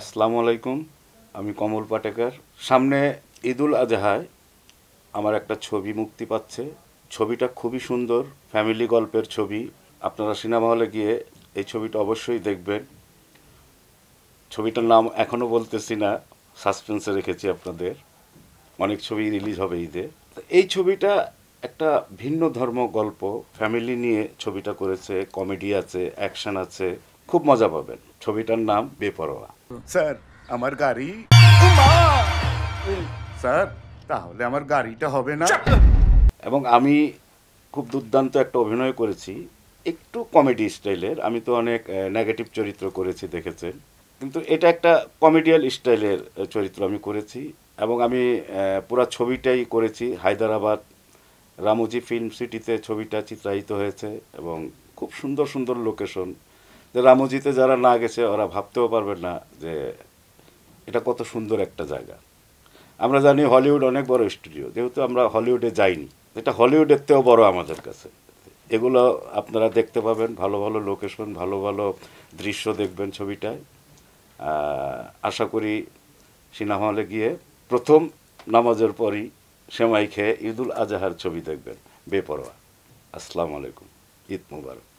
আসসালামু আলাইকুম আমি কমল পাটেকার সামনে ঈদুল আজহায় আমার একটা ছবি মুক্তি পাচ্ছে ছবিটা খুবই সুন্দর ফ্যামিলি গল্পের ছবি আপনারা সিনেমা হলে গিয়ে এই ছবিটা অবশ্যই দেখবেন ছবিটার নাম এখনও বলতেছি না সাসপেন্সে রেখেছি আপনাদের অনেক ছবি রিলিজ হবে ঈদে এই ছবিটা একটা ভিন্ন ধর্ম গল্প ফ্যামিলি নিয়ে ছবিটা করেছে কমেডি আছে অ্যাকশন আছে খুব মজা পাবেন ছবিটার নাম বেপরোয়া স্যার আমার গাড়ি স্যার তাহলে আমার গাড়িটা হবে না এবং আমি খুব দুর্দান্ত একটা অভিনয় করেছি একটু কমেডি স্টাইলের আমি তো অনেক নেগেটিভ চরিত্র করেছি দেখেছেন কিন্তু এটা একটা কমেডিয়াল স্টাইলের চরিত্র আমি করেছি এবং আমি পুরা ছবিটাই করেছি হায়দ্রাবাদ রামুজি ফিল্ম সিটিতে ছবিটা চিত্রায়িত হয়েছে এবং খুব সুন্দর সুন্দর লোকেশন যে যারা না গেছে ওরা ভাবতেও পারবে না যে এটা কত সুন্দর একটা জায়গা আমরা জানি হলিউড অনেক বড় স্টুডিও যেহেতু আমরা হলিউডে যাইনি এটা হলিউডের থেকেও বড় আমাদের কাছে এগুলো আপনারা দেখতে পাবেন ভালো ভালো লোকেশন ভালো ভালো দৃশ্য দেখবেন ছবিটায় আশা করি সিনেমা হলে গিয়ে প্রথম নামাজের পরই সেমাই খেয়ে ঈদুল আজহার ছবি দেখবেন বেপরোয়া আসসালামু আলাইকুম ঈদ মুবারক